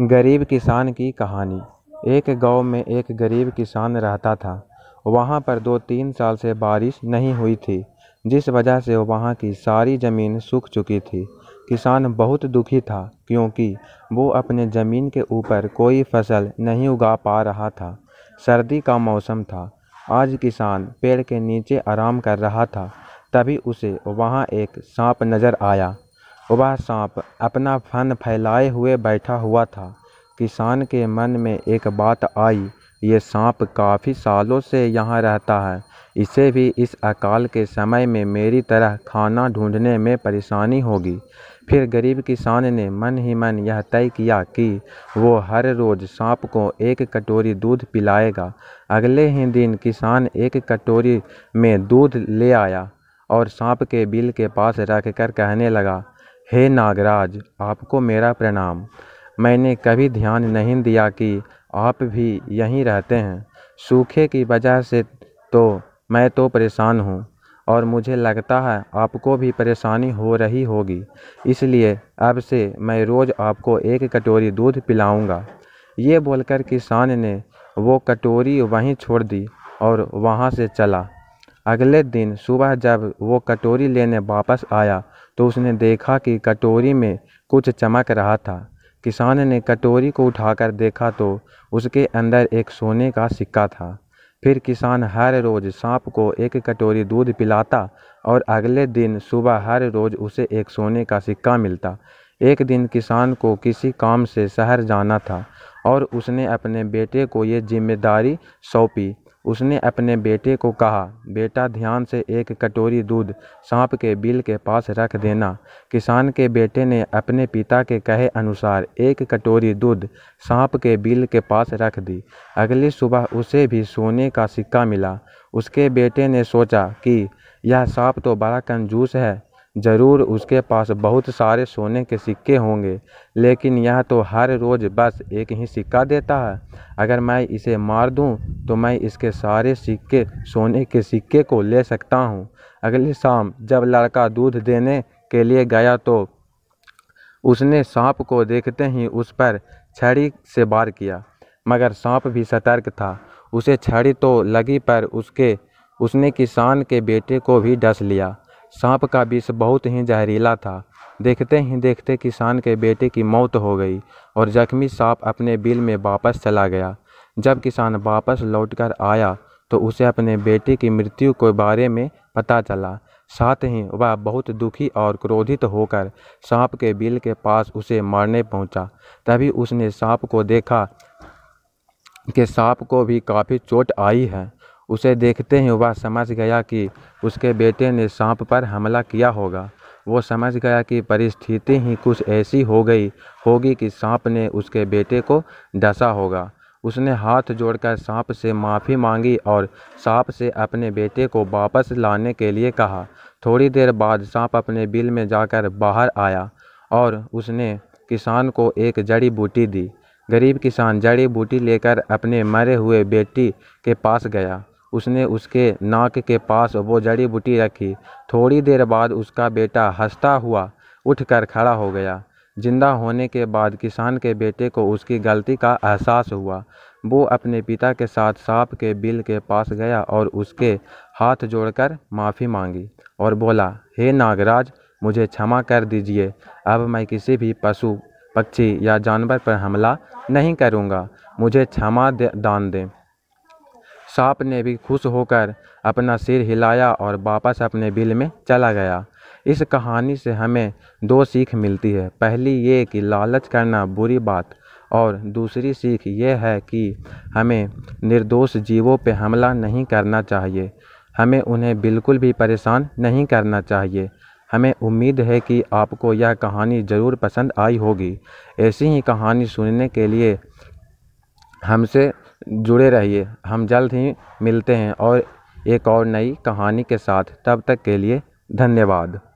गरीब किसान की कहानी एक गांव में एक गरीब किसान रहता था वहां पर दो तीन साल से बारिश नहीं हुई थी जिस वजह से वहां की सारी ज़मीन सूख चुकी थी किसान बहुत दुखी था क्योंकि वो अपने ज़मीन के ऊपर कोई फसल नहीं उगा पा रहा था सर्दी का मौसम था आज किसान पेड़ के नीचे आराम कर रहा था तभी उसे वहाँ एक सांप नज़र आया वह सांप अपना फन फैलाए हुए बैठा हुआ था किसान के मन में एक बात आई ये सांप काफ़ी सालों से यहाँ रहता है इसे भी इस अकाल के समय में मेरी तरह खाना ढूंढने में परेशानी होगी फिर गरीब किसान ने मन ही मन यह तय किया कि वो हर रोज़ सांप को एक कटोरी दूध पिलाएगा अगले ही दिन किसान एक कटोरी में दूध ले आया और सांप के बिल के पास रख कर कहने लगा हे नागराज आपको मेरा प्रणाम मैंने कभी ध्यान नहीं दिया कि आप भी यहीं रहते हैं सूखे की वजह से तो मैं तो परेशान हूँ और मुझे लगता है आपको भी परेशानी हो रही होगी इसलिए अब से मैं रोज़ आपको एक कटोरी दूध पिलाऊंगा ये बोलकर किसान ने वो कटोरी वहीं छोड़ दी और वहाँ से चला अगले दिन सुबह जब वो कटोरी लेने वापस आया तो उसने देखा कि कटोरी में कुछ चमक रहा था किसान ने कटोरी को उठाकर देखा तो उसके अंदर एक सोने का सिक्का था फिर किसान हर रोज़ सांप को एक कटोरी दूध पिलाता और अगले दिन सुबह हर रोज़ उसे एक सोने का सिक्का मिलता एक दिन किसान को किसी काम से शहर जाना था और उसने अपने बेटे को ये जिम्मेदारी सौंपी उसने अपने बेटे को कहा बेटा ध्यान से एक कटोरी दूध सांप के बिल के पास रख देना किसान के बेटे ने अपने पिता के कहे अनुसार एक कटोरी दूध सांप के बिल के पास रख दी अगली सुबह उसे भी सोने का सिक्का मिला उसके बेटे ने सोचा कि यह सांप तो बड़ा कंजूस है ज़रूर उसके पास बहुत सारे सोने के सिक्के होंगे लेकिन यह तो हर रोज़ बस एक ही सिक्का देता है अगर मैं इसे मार दूं तो मैं इसके सारे सिक्के सोने के सिक्के को ले सकता हूं। अगले शाम जब लड़का दूध देने के लिए गया तो उसने सांप को देखते ही उस पर छड़ी से बार किया मगर सांप भी सतर्क था उसे छड़ी तो लगी पर उसके उसने किसान के बेटे को भी डस लिया सांप का विष बहुत ही जहरीला था देखते ही देखते किसान के बेटे की मौत हो गई और जख्मी सांप अपने बिल में वापस चला गया जब किसान वापस लौटकर आया तो उसे अपने बेटे की मृत्यु के बारे में पता चला साथ ही वह बहुत दुखी और क्रोधित होकर सांप के बिल के पास उसे मारने पहुंचा। तभी उसने सांप को देखा कि सांप को भी काफ़ी चोट आई है उसे देखते ही वह समझ गया कि उसके बेटे ने सांप पर हमला किया होगा वो समझ गया कि परिस्थिति ही कुछ ऐसी हो गई होगी कि सांप ने उसके बेटे को डसा होगा उसने हाथ जोड़कर सांप से माफ़ी मांगी और सांप से अपने बेटे को वापस लाने के लिए कहा थोड़ी देर बाद सांप अपने बिल में जाकर बाहर आया और उसने किसान को एक जड़ी बूटी दी गरीब किसान जड़ी बूटी लेकर अपने मरे हुए बेटी के पास गया उसने उसके नाक के पास वो जड़ी बूटी रखी थोड़ी देर बाद उसका बेटा हंसता हुआ उठकर खड़ा हो गया जिंदा होने के बाद किसान के बेटे को उसकी गलती का एहसास हुआ वो अपने पिता के साथ सांप के बिल के पास गया और उसके हाथ जोड़कर माफ़ी मांगी और बोला हे नागराज मुझे क्षमा कर दीजिए अब मैं किसी भी पशु पक्षी या जानवर पर हमला नहीं करूँगा मुझे क्षमा दान दें सांप ने भी खुश होकर अपना सिर हिलाया और वापस अपने बिल में चला गया इस कहानी से हमें दो सीख मिलती है पहली ये कि लालच करना बुरी बात और दूसरी सीख ये है कि हमें निर्दोष जीवों पर हमला नहीं करना चाहिए हमें उन्हें बिल्कुल भी परेशान नहीं करना चाहिए हमें उम्मीद है कि आपको यह कहानी ज़रूर पसंद आई होगी ऐसी ही कहानी सुनने के लिए हमसे जुड़े रहिए हम जल्द ही मिलते हैं और एक और नई कहानी के साथ तब तक के लिए धन्यवाद